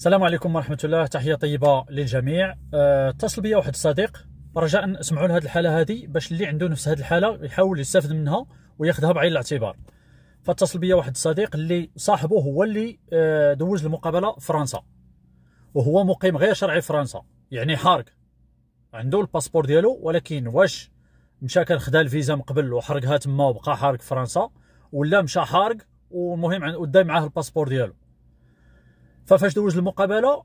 السلام عليكم ورحمة الله تحية طيبة للجميع آه، اتصل بي واحد الصديق رجاء اسمعوا لهذه الحالة هذه باش اللي عنده نفس هذه الحالة يحاول يستفد منها وياخذها بعين الاعتبار فاتصل بي واحد الصديق اللي صاحبه هو اللي آه، دوز المقابلة في فرنسا وهو مقيم غير شرعي في فرنسا يعني حارق عنده الباسبور ديالو ولكن واش مشى كان خدا الفيزا من قبل وحرقها تما وبقى حارق في فرنسا ولا مشى حارق والمهم ودا معاه الباسبور ديالو ففاش دوز المقابله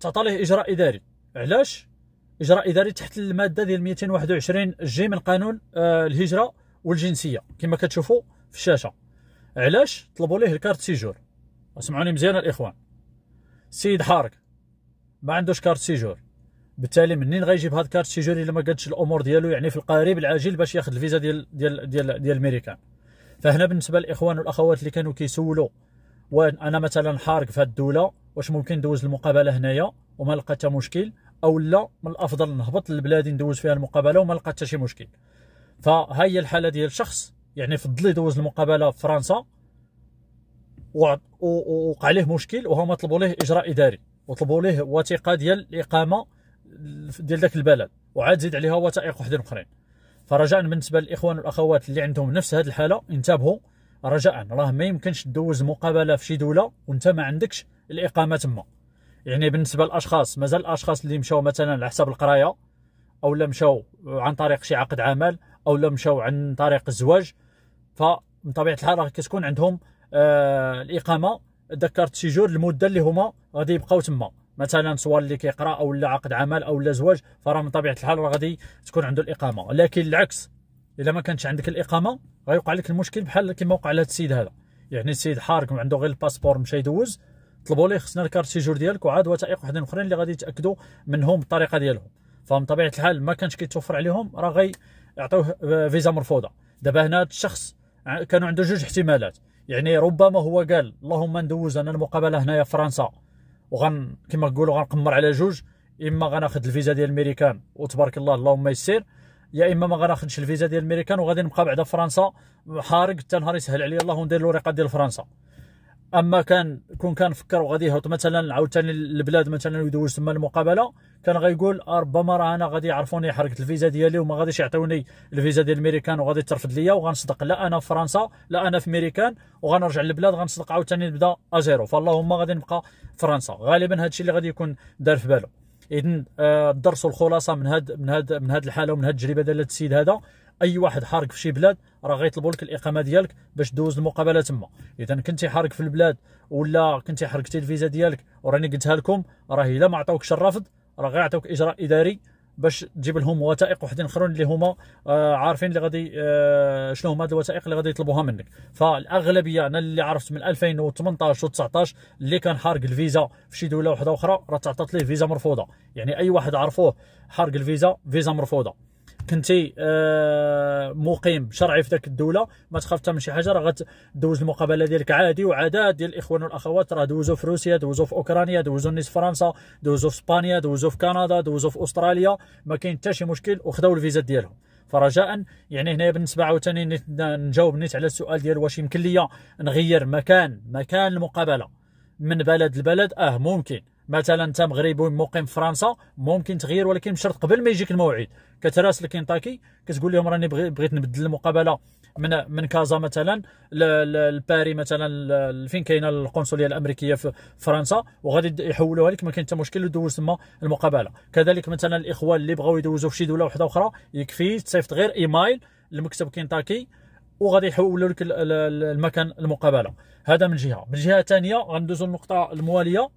تعطى ليه اجراء اداري علاش اجراء اداري تحت الماده ديال 221 جي من قانون آه، الهجره والجنسيه كما كتشوفوا في الشاشه علاش طلبوا ليه الكارت سيجور اسمعوني مزيان الاخوان السيد حارق ما عندوش كارت سيجور بالتالي منين غيجيب هاد كارت سيجور الا ما قادش الامور ديالو يعني في القريب العاجل باش ياخذ الفيزا ديال ديال ديال ديال الميريكان فهنا بالنسبه للاخوان والاخوات اللي كانوا كيسولوا وانا مثلا حارق في الدوله واش ممكن ندوز المقابله هنايا وما لقى حتى مشكل او لا من الافضل نهبط للبلاد ندوز فيها المقابله وما لقى حتى شي مشكل فها هي الحاله ديال الشخص يعني فضل يدوز المقابله في فرنسا ووقع له مشكل وهما طلبوا ليه اجراء اداري وطلبوا ليه وثيقه ديال الاقامه ديال ذاك البلد وعاد زيد عليها وثائق وحدين اخرين فرجاء بالنسبه للاخوان والاخوات اللي عندهم نفس هذه الحاله انتبهوا رجاء راه ما يمكنش تدوز مقابله في شي دوله وانت ما عندكش الاقامه تما يعني بالنسبه للاشخاص مازال الاشخاص اللي مشاو مثلا على حساب القرايه او لا مشاو عن طريق شي عقد عمل او لا مشاو عن طريق الزواج فمن طبيعه الحال راه كتكون عندهم آه الاقامه ذكرت سيجور المده اللي هما غادي يبقاو تما مثلا سواء اللي كيقرا او لا عقد عمل او لا زواج فراه من طبيعه الحال راه غادي تكون عنده الاقامه لكن العكس الا ما كانش عندك الاقامه غيوقع لك المشكل بحال كما وقع لهذا السيد هذا يعني السيد حارق وعنده غير الباسبور مشى يدوز طلبوا ليه خصنا الكارت سيجور ديالك وعاد وثائق وحدين اخرين اللي غادي يتاكدوا منهم الطريقه ديالهم فمن طبيعه الحال ما كانش كيتوفر عليهم راه غي يعطيوه آه، فيزا مرفوضه دابا هنا الشخص آه، كانوا عنده جوج احتمالات يعني ربما هو قال اللهم ندوز انا المقابله هنايا في فرنسا وغن كما نقولوا غنقمر على جوج اما غناخذ الفيزا ديال الميريكان وتبارك الله اللهم يسير يا اما ما غناخدش الفيزا ديال الميريكان وغادي نبقى بعدا فرنسا حارق حتى نهار يسهل عليا الله وندير الوريقات ديال فرنسا اما كان كون كان فكر وغادي يهبط مثلا عاوتاني البلاد مثلا ويدوز تما المقابله كان غيقول ربما راه انا غادي يعرفوني حركه الفيزا ديالي وما غاديش يعطوني الفيزا ديال الميريكان وغادي ترفض ليا وغنصدق لا انا في فرنسا لا انا في ميريكان وغنرجع للبلاد غنصدق عاوتاني نبدا ازيرو فاللهم غادي نبقى فرنسا غالبا هذا الشيء اللي غادي يكون دار في باله اذا آه، الدرس الخلاصه من هاد من هاد من هاد الحاله ومن هاد التجربه ديال هاد السيد هذا اي واحد حارق في شي بلاد راه غيطلبوا لك الاقامه ديالك باش دوز المقابله تما اذا كنتي حارق في البلاد ولا كنتي حرقتي الفيزا ديالك وراني قلتها لكم راه الا ما عطاوكش الرفض راه غيعطيوك اجراء اداري باش تجيب لهم وثائق وحدين اخرين اللي هما آه عارفين اللي غادي آه شنو هما هاد الوثائق اللي غادي يطلبوها منك فالاغلبيه انا اللي عرفت من 2018 و19 اللي كان حارق الفيزا في شي دوله واحده اخرى راه تعطات ليه فيزا مرفوضه يعني اي واحد عرفوه حارق الفيزا فيزا مرفوضه كنتي آه، مقيم شرعي في ذاك الدوله ما تخاف حتى من شي حاجه راه غدوز المقابله ديالك عادي وعادات ديال الاخوان والاخوات راه دوزو في روسيا دوزو في اوكرانيا دوزو نيس فرنسا دوزو في اسبانيا دوزو في كندا دوزو في استراليا ما كاين حتى شي مشكل وخداو الفيزا ديالهم فرجاء يعني هنا بالنسبه عاوتاني نجاوب نيت على السؤال ديال واش يمكن ليا نغير مكان مكان المقابله من بلد لبلد اه ممكن مثلا انت مغربي مقيم في فرنسا ممكن تغير ولكن بشرط قبل ما يجيك الموعد كتراسل كنتاكي كتقول لهم راني بغيت نبدل المقابله من من كازا مثلا لباري مثلا فين كاينه القنصليه الامريكيه في فرنسا وغادي يحولوها لك ما كاين حتى مشكل دوز تما المقابله كذلك مثلا الاخوان اللي بغاو يدوزوا في شي دوله واحده اخرى يكفي تصيفط غير ايميل لمكتب كنتاكي وغادي يحولوا لك المكان المقابله هذا من جهه من جهه ثانيه غندوزوا النقطه المواليه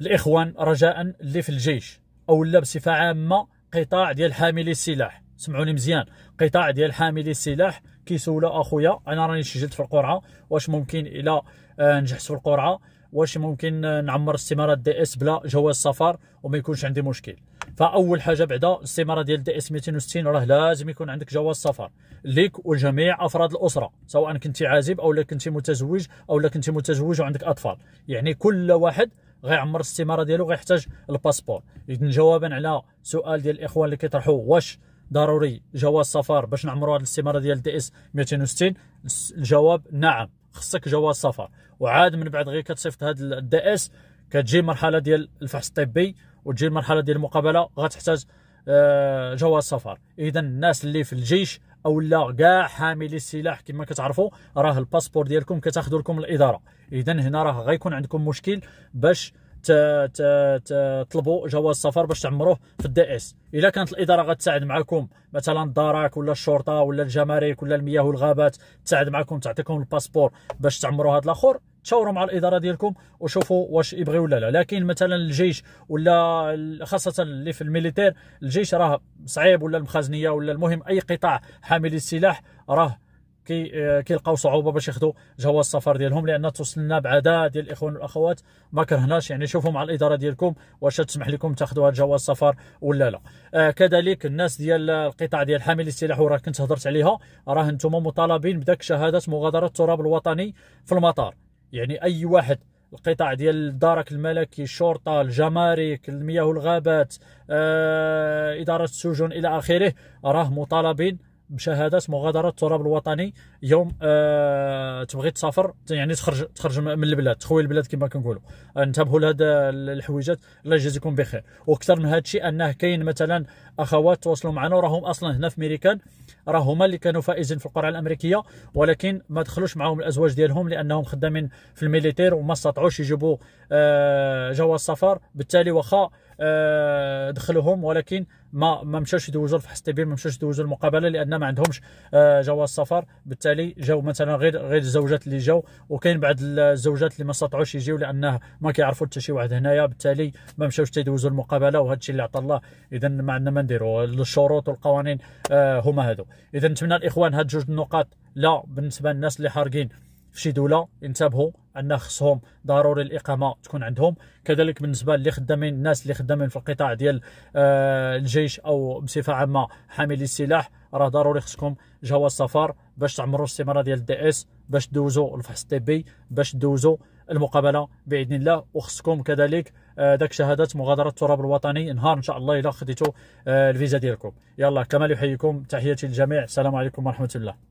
الاخوان رجاء اللي في الجيش او لا بصفه عامه قطاع ديال حاملي السلاح سمعوني مزيان قطاع ديال حاملي السلاح كيسول اخويا انا راني سجلت في القرعه واش ممكن الى آه، نجحت في القرعه واش ممكن آه، نعمر استمارات دي اس بلا جواز سفر وما يكونش عندي مشكل فاول حاجه بعدا الاستماره ديال دي اس 260 راه لازم يكون عندك جواز سفر ليك ولجميع افراد الاسره سواء كنتي عازب او لا كنتي متزوج او لا كنتي متزوج وعندك اطفال يعني كل واحد غيعمر الاستماره ديالو غيحتاج الباسبور اذا جوابا على سؤال ديال الاخوان اللي كيطرحوا واش ضروري جواز سفر باش نعمروا هذه الاستماره ديال دي اس 260 الجواب نعم خصك جواز سفر وعاد من بعد غير كتصيفط هذا الدي اس كتجي مرحله ديال الفحص الطبي وتجي المرحله ديال المقابله غتحتاج آه، جواز سفر اذا الناس اللي في الجيش او لا كاع حاملي السلاح كما كتعرفوا راه الباسبور ديالكم كتاخذوا لكم الاداره اذا هنا راه غيكون عندكم مشكل باش تطلبوا جواز سفر باش تعمروه في الدي اس الا كانت الاداره غتساعد معكم مثلا الدرك ولا الشرطه ولا الجمارك ولا المياه والغابات تساعد معكم تعطيكم الباسبور باش تعمروا هذا الاخر تشاوروا مع الاداره ديالكم وشوفوا واش يبغيو ولا لا لكن مثلا الجيش ولا خاصه اللي في الميليتير الجيش راه صعيب ولا المخازنيه ولا المهم اي قطاع حامل السلاح راه كي آه، كيلقاو صعوبه باش ياخذوا جواز السفر ديالهم لان توصلنا بعدا ديال الاخوان والاخوات ما كرهناش يعني شوفوا مع الاداره ديالكم واش تسمح لكم تاخذوا هذا جواز السفر ولا لا آه كذلك الناس ديال القطاع ديال حامل السلاح وراه كنت هضرت عليها راه انتم مطالبين بداك شهاده مغادره التراب الوطني في المطار يعني اي واحد القطاع ديال الدرك الملكي الشرطه الجمارك المياه والغابات آه اداره السجون الى اخره راه مطالبين بشهاده مغادره التراب الوطني يوم أه تبغي تسافر يعني تخرج تخرج من البلاد تخوي البلاد كما كنقولوا انتبهوا لهذ الحويجات الله يجازيكم بخير واكثر من هذا الشيء انه كاين مثلا اخوات تواصلوا معنا وراهم اصلا هنا في ميريكان راهما اللي كانوا فائزين في القرعه الامريكيه ولكن ما دخلوش معاهم الازواج ديالهم لانهم خدامين في الميليتير وما استطاعوش يجيبوا أه جواز سفر بالتالي واخا آه، دخلوهم ولكن ما ما مشاوش يدوزوا الفحص الطبي ما مشاوش يدوزوا المقابله لان ما عندهمش آه، جواز سفر بالتالي جاو مثلا غير غير الزوجات اللي جاو وكاين بعض الزوجات اللي ما استطاعوش يجيو لانه ما كيعرفوا حتى شي واحد هنايا بالتالي ما مشاوش تيدوزوا المقابله وهذا الشيء اللي عطى الله اذا ما عندنا ما نديروا الشروط والقوانين آه، هما هادو اذا نتمنى الاخوان هاد جوج النقاط لا بالنسبه للناس اللي حارقين في شي دوله انتبهوا ان خصهم ضروري الاقامه تكون عندهم كذلك بالنسبه اللي خدامين الناس اللي خدامين في القطاع ديال آه، الجيش او بصفه عامه حاملي السلاح راه ضروري خصكم جواز سفر باش تعمروا الاستماره ديال الدي اس باش دوزوا الفحص الطبي باش دوزوا المقابله باذن الله وخصكم كذلك آه، داك شهاده مغادره التراب الوطني نهار ان شاء الله الا خديتوا آه، الفيزا ديالكم يلا كمال يحييكم تحياتي للجميع السلام عليكم ورحمه الله